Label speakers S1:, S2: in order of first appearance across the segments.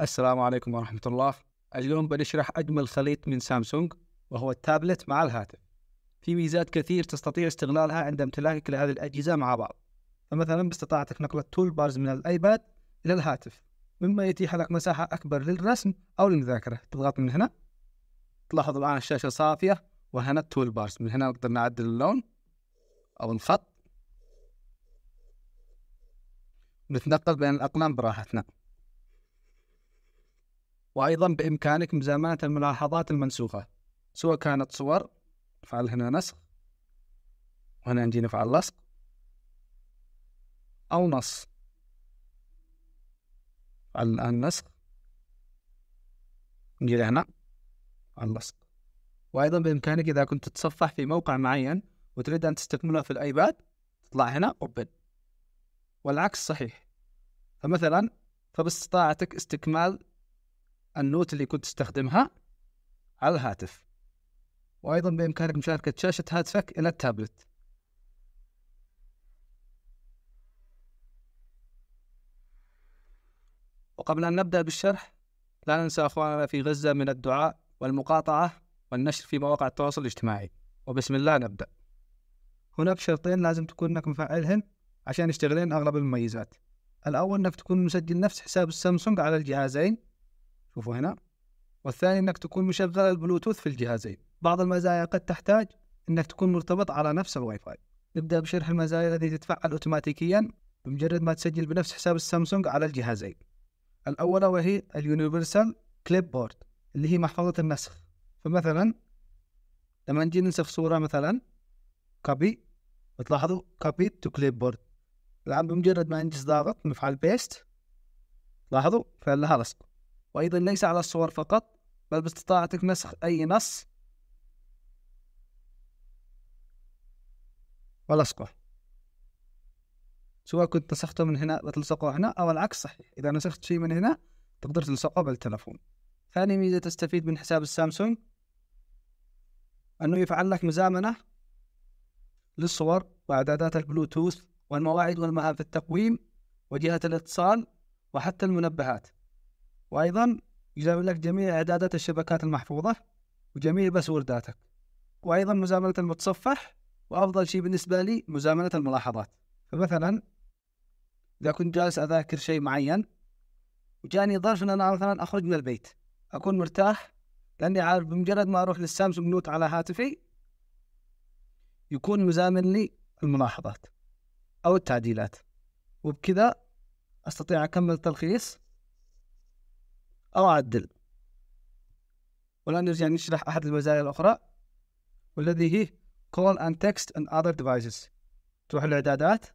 S1: السلام عليكم ورحمة الله اليوم بنشرح أجمل خليط من سامسونج وهو التابلت مع الهاتف في ميزات كثير تستطيع استغلالها عند امتلاكك لهذه الأجهزة مع بعض فمثلا باستطاعتك نقل التول بارز من الأيباد إلى الهاتف مما يتيح لك مساحة أكبر للرسم أو للمذاكرة تضغط من هنا تلاحظ الآن الشاشة صافية وهنا التول بارز من هنا نقدر نعدل اللون أو الخط نتنقل بين الأقلام براحتنا وأيضا بإمكانك مزامنة الملاحظات المنسوخة سواء كانت صور نفعل هنا نسخ وهنا نجي نفعل لصق أو نص نفعل الآن نسخ نجي لهنا نفعل لصق وأيضا بإمكانك إذا كنت تتصفح في موقع معين وتريد أن تستكمله في الأيباد تطلع هنا أوبن والعكس صحيح فمثلا فباستطاعتك استكمال النوت اللي كنت تستخدمها على الهاتف وأيضا بإمكانك مشاركة شاشة هاتفك إلى التابلت وقبل أن نبدأ بالشرح لا ننسى أخواننا في غزة من الدعاء والمقاطعة والنشر في مواقع التواصل الاجتماعي وبسم الله نبدأ هناك شرطين لازم تكون انك مفعلهن عشان يشتغلين اغلب المميزات الاول انك تكون مسجل نفس حساب السامسونج على الجهازين شوفوا هنا والثاني أنك تكون مشغل البلوتوث في الجهازين بعض المزايا قد تحتاج أنك تكون مرتبط على نفس الواي فاي نبدأ بشرح المزايا التي تتفعل أوتوماتيكيا بمجرد ما تسجل بنفس حساب السامسونج على الجهازين الأولى وهي اليونيفرسال كليب بورد اللي هي محفظة النسخ فمثلا لما نجي ننسخ صورة مثلا كوبي بتلاحظوا كوبي تو كليب بورد الآن بمجرد ما نجي ضاغط نفعل بيست لاحظوا فعل لها لصق وأيضا ليس على الصور فقط بل باستطاعتك نسخ أي نص ولصقه سواء كنت نسخته من هنا وتلصقه هنا أو العكس صحيح إذا نسخت شيء من هنا تقدر تلصقه بالتلفون ثاني ميزة تستفيد من حساب السامسونج أنه يفعل لك مزامنة للصور وإعدادات البلوتوث والمواعيد والمهام في التقويم وجهة الاتصال وحتى المنبهات وأيضا يزامن لك جميع إعدادات الشبكات المحفوظة وجميع باسورداتك وأيضا مزامنة المتصفح وأفضل شيء بالنسبة لي مزامنة الملاحظات فمثلا إذا كنت جالس أذاكر شيء معين وجاني ظرف أن أنا مثلا أخرج من البيت أكون مرتاح لأني عارف بمجرد ما أروح للسامسونج نوت على هاتفي يكون مزامن لي الملاحظات أو التعديلات وبكذا أستطيع أكمل تلخيص أو أعدل والآن نرجع نشرح أحد المزايا الأخرى والذي هي Call and Text and Other Devices تروح الإعدادات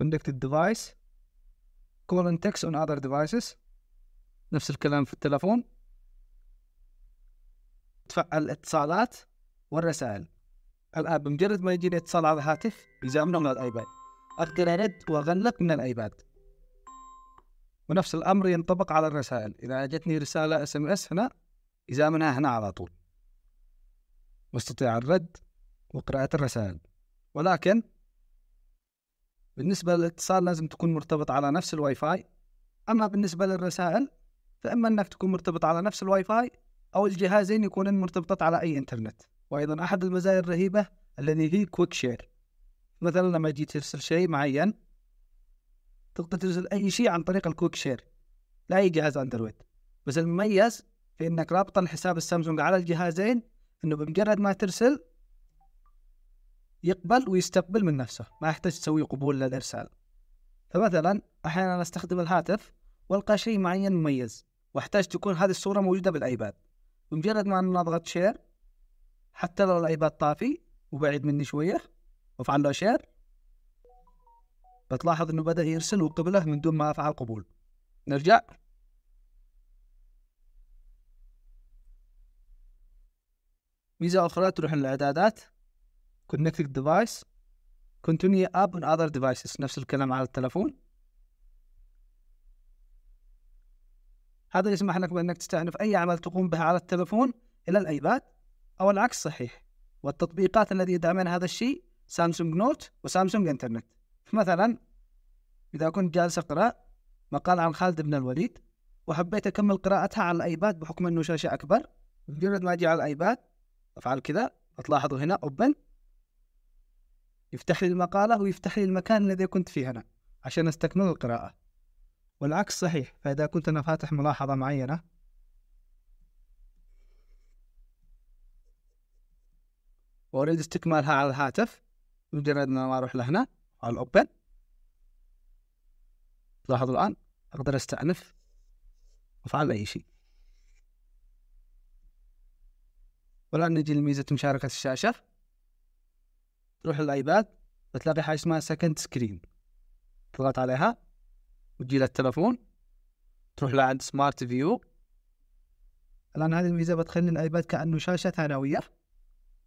S1: the Device Call and Text on Other Devices نفس الكلام في التلفون تفعل الاتصالات والرسائل الآن بمجرد ما يجيني اتصال على الهاتف يزعمنا من الآيباد أقدر أرد وأغلق من الآيباد ونفس الامر ينطبق على الرسائل اذا جتني رساله اس ام اس هنا ازامنها هنا على طول واستطيع الرد وقراءه الرسائل ولكن بالنسبه للاتصال لازم تكون مرتبط على نفس الواي فاي اما بالنسبه للرسائل فاما انك تكون مرتبط على نفس الواي فاي او الجهازين يكونان مرتبطات على اي انترنت وايضا احد المزايا الرهيبه الذي هي كويك شير مثلا لما جيت ترسل شيء معين تقدر ترسل اي شيء عن طريق الكويك شير لاي جهاز اندرويد بس المميز في انك رابط الحساب السامسونج على الجهازين انه بمجرد ما ترسل يقبل ويستقبل من نفسه ما يحتاج تسوي قبول للارسال فمثلا احيانا استخدم الهاتف والقى شيء معين مميز واحتاج تكون هذه الصوره موجوده بالايباد بمجرد ما انا اضغط شير حتى لو الايباد طافي وبعيد مني شويه وافعل له شير بتلاحظ انه بدا يرسل وقبله من دون ما افعل قبول نرجع ميزة أخرى تروح للإعدادات Connected Device Continue App on Other Devices نفس الكلام على التلفون هذا يسمح لك بأنك تستأنف أي عمل تقوم به على التلفون إلى الأيباد أو العكس صحيح والتطبيقات التي يدعمان هذا الشيء سامسونج نوت وسامسونج انترنت مثلا إذا كنت جالس أقرأ مقال عن خالد بن الوليد وحبيت أكمل قراءتها على الأيباد بحكم أنه شاشة أكبر مجرد ما أجي على الأيباد أفعل كذا تلاحظوا هنا أوبن يفتح لي المقالة ويفتح لي المكان الذي كنت فيه أنا عشان أستكمل القراءة والعكس صحيح فإذا كنت أنا فاتح ملاحظة معينة وأريد استكمالها على الهاتف مجرد ما أروح لهنا على الأوبن لاحظوا الآن أقدر أستأنف أفعل أي شيء والآن نجي لميزة مشاركة الشاشة تروح للأيباد بتلاقي حاجة اسمها سكند سكرين تضغط عليها وتجي للتلفون تروح لعند سمارت فيو الآن هذه الميزة بتخلي الأيباد كأنه شاشة ثانوية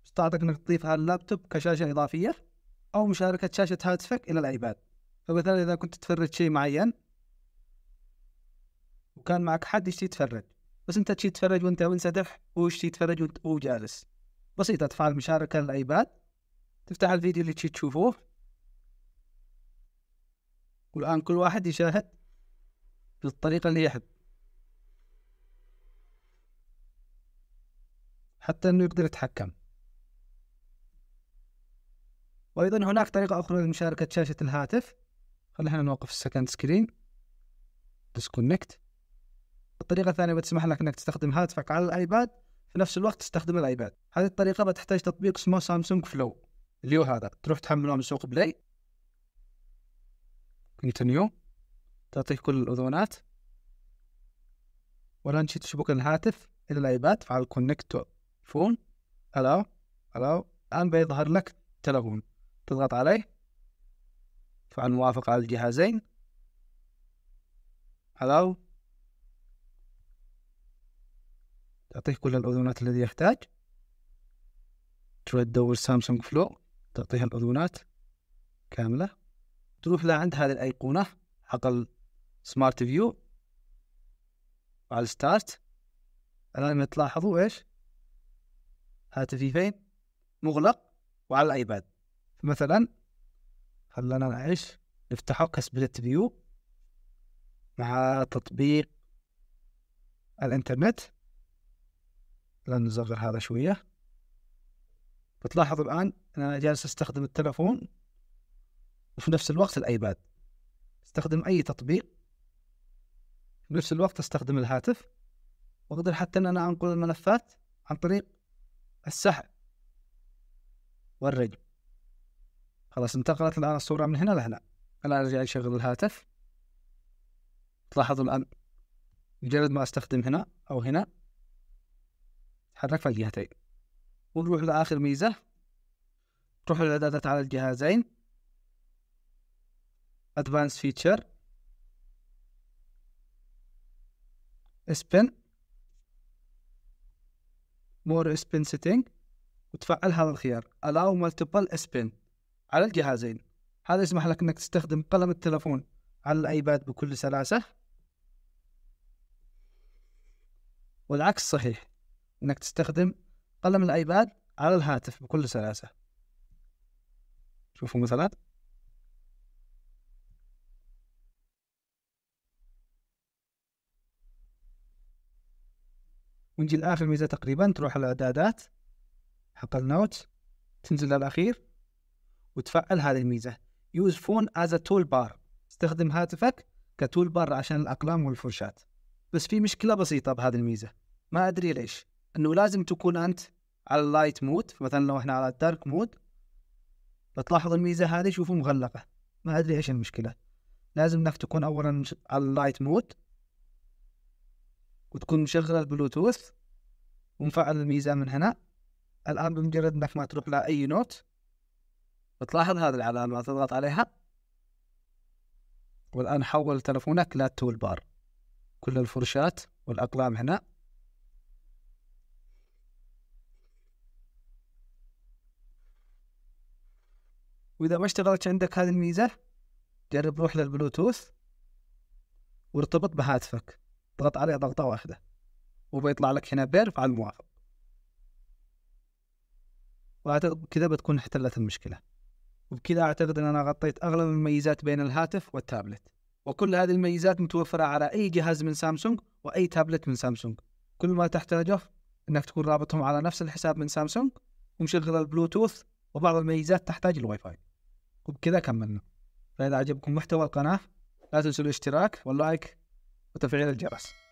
S1: تستطيع تعطيك إنك تضيفها اللابتوب كشاشة إضافية أو مشاركة شاشة هاتفك إلى الأيباد فمثلا إذا كنت تفرج شيء معين وكان معك حد يشتي يتفرج بس أنت تشي تتفرج وأنت منسدح وهو يشتي يتفرج وأنت هو جالس بسيطة تفعل مشاركه للأيباد تفتح الفيديو اللي تشي تشوفوه والآن كل واحد يشاهد بالطريقة اللي يحب حتى انه يقدر يتحكم وايضا هناك طريقه اخرى لمشاركه شاشه الهاتف خلينا نوقف السكند سكرين ديسكونكت الطريقه الثانيه بتسمح لك انك تستخدم هاتفك على الايباد في نفس الوقت تستخدم الايباد هذه الطريقه بتحتاج تطبيق اسمه سامسونج فلو اللي هو هذا تروح تحمله من سوق بلاي كونتينيو تعطيك كل الاذونات والان نشيت تشبك الهاتف الى الايباد فعل كونكت فون الو الو الان بيظهر لك تلفون تضغط عليه تفعل موافق على الجهازين حلو تعطيه كل الأذونات الذي يحتاج تروح تدور سامسونج فلو تعطيها الأذونات كاملة تروح لعند هذه الأيقونة حق السمارت فيو على ستارت الآن تلاحظوا إيش هاتفي فين مغلق وعلى الأيباد مثلا خلنا نعيش افتحوا كسبلت فيو مع تطبيق الانترنت لن نصغر هذا شوية بتلاحظ الآن أنا جالس أستخدم التلفون وفي نفس الوقت الأيباد استخدم أي تطبيق في نفس الوقت استخدم الهاتف وأقدر حتى أن أنا أنقل الملفات عن طريق السحب والرجم خلاص انتقلت الآن الصورة من هنا لهنا الآن أرجع أشغل الهاتف تلاحظوا الآن مجرد ما أستخدم هنا أو هنا حرك في الجهتين ونروح لآخر ميزة تروح للإعدادات على الجهازين أدفانس فيتشر سبين مور سبين سيتنج وتفعل هذا الخيار allow multiple spin على الجهازين هذا يسمح لك انك تستخدم قلم التلفون على الايباد بكل سلاسة والعكس صحيح انك تستخدم قلم الايباد على الهاتف بكل سلاسة شوفوا مثلا ونجي لاخر ميزة تقريبا تروح على الاعدادات حق النوت تنزل للاخير وتفعل هذه الميزة use phone as a toolbar استخدم هاتفك كتول بار عشان الأقلام والفرشات بس في مشكلة بسيطة بهذه الميزة ما أدري ليش أنه لازم تكون أنت على اللايت مود مثلا لو احنا على الدارك مود بتلاحظ الميزة هذه شوفوا مغلقة ما أدري إيش المشكلة لازم إنك تكون أولا على اللايت مود وتكون مشغل البلوتوث ومفعل الميزة من هنا الآن بمجرد إنك ما تروح لأي نوت بتلاحظ هذه العلامة تضغط عليها والآن حول تلفونك للتول بار كل الفرشات والأقلام هنا وإذا ما اشتغلتش عندك هذه الميزة جرب روح للبلوتوث وارتبط بهاتفك اضغط عليه ضغطة واحدة وبيطلع لك هنا بيرف على الموافق وأعتقد بتكون احتلت المشكلة وبكذا أعتقد أن أنا غطيت أغلب المميزات بين الهاتف والتابلت وكل هذه الميزات متوفرة على أي جهاز من سامسونج وأي تابلت من سامسونج كل ما تحتاجه أنك تكون رابطهم على نفس الحساب من سامسونج ومشغل البلوتوث وبعض الميزات تحتاج الواي فاي وبكذا كملنا فإذا عجبكم محتوى القناة لا تنسوا الاشتراك واللايك وتفعيل الجرس